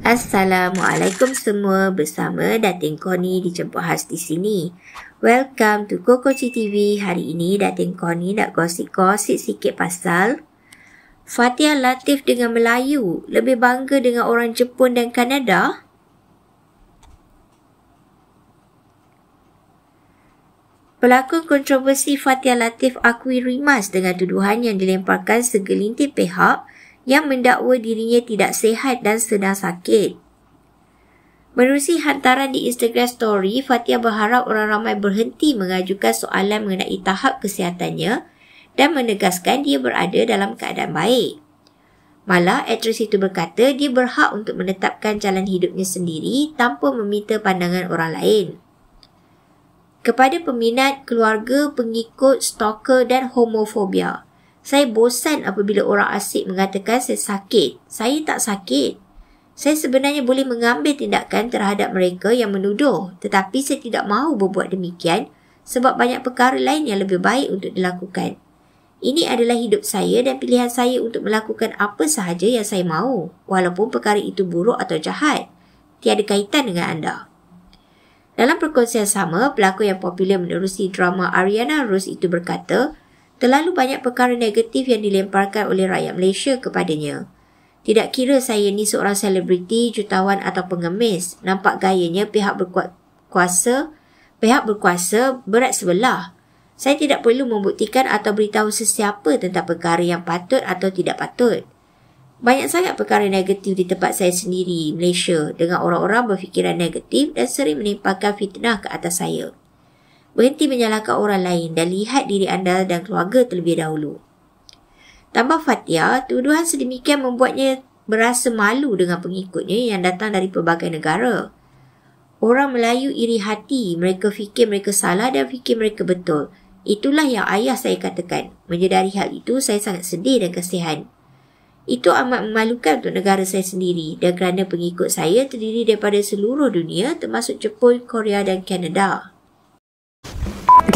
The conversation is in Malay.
Assalamualaikum semua, bersama Datin Koni dijemput khas di sini. Welcome to Koko TV. Hari ini Datin Koni nak gosip-gosip sikit pasal Fatia Latif dengan Melayu lebih bangga dengan orang Jepun dan Kanada? Pelakon kontroversi Fatia Latif akui rimas dengan tuduhan yang dilemparkan segelintir pihak yang mendakwa dirinya tidak sehat dan sedang sakit. Menerusi hantaran di Instagram story, Fatia berharap orang ramai berhenti mengajukan soalan mengenai tahap kesihatannya dan menegaskan dia berada dalam keadaan baik. Malah, aktris itu berkata dia berhak untuk menetapkan jalan hidupnya sendiri tanpa meminta pandangan orang lain. Kepada peminat, keluarga, pengikut, stalker dan homofobia – saya bosan apabila orang asyik mengatakan saya sakit. Saya tak sakit. Saya sebenarnya boleh mengambil tindakan terhadap mereka yang menuduh, tetapi saya tidak mahu berbuat demikian sebab banyak perkara lain yang lebih baik untuk dilakukan. Ini adalah hidup saya dan pilihan saya untuk melakukan apa sahaja yang saya mahu, walaupun perkara itu buruk atau jahat. Tiada kaitan dengan anda. Dalam perkongsian sama, pelakon yang popular menerusi drama Ariana Rose itu berkata, terlalu banyak perkara negatif yang dilemparkan oleh rakyat Malaysia kepadanya. Tidak kira saya ni seorang selebriti, jutawan atau pengemis, nampak gayanya pihak berkuasa pihak berkuasa berat sebelah. Saya tidak perlu membuktikan atau beritahu sesiapa tentang perkara yang patut atau tidak patut. Banyak sangat perkara negatif di tempat saya sendiri, Malaysia, dengan orang-orang berfikiran negatif dan sering menimpakan fitnah ke atas saya berhenti menyalahkan orang lain dan lihat diri anda dan keluarga terlebih dahulu. Tambah Fatia, tuduhan sedemikian membuatnya berasa malu dengan pengikutnya yang datang dari pelbagai negara. Orang Melayu iri hati, mereka fikir mereka salah dan fikir mereka betul. Itulah yang ayah saya katakan. Menyedari hal itu, saya sangat sedih dan kesihan. Itu amat memalukan untuk negara saya sendiri dan kerana pengikut saya terdiri daripada seluruh dunia termasuk Jepun, Korea dan Kanada.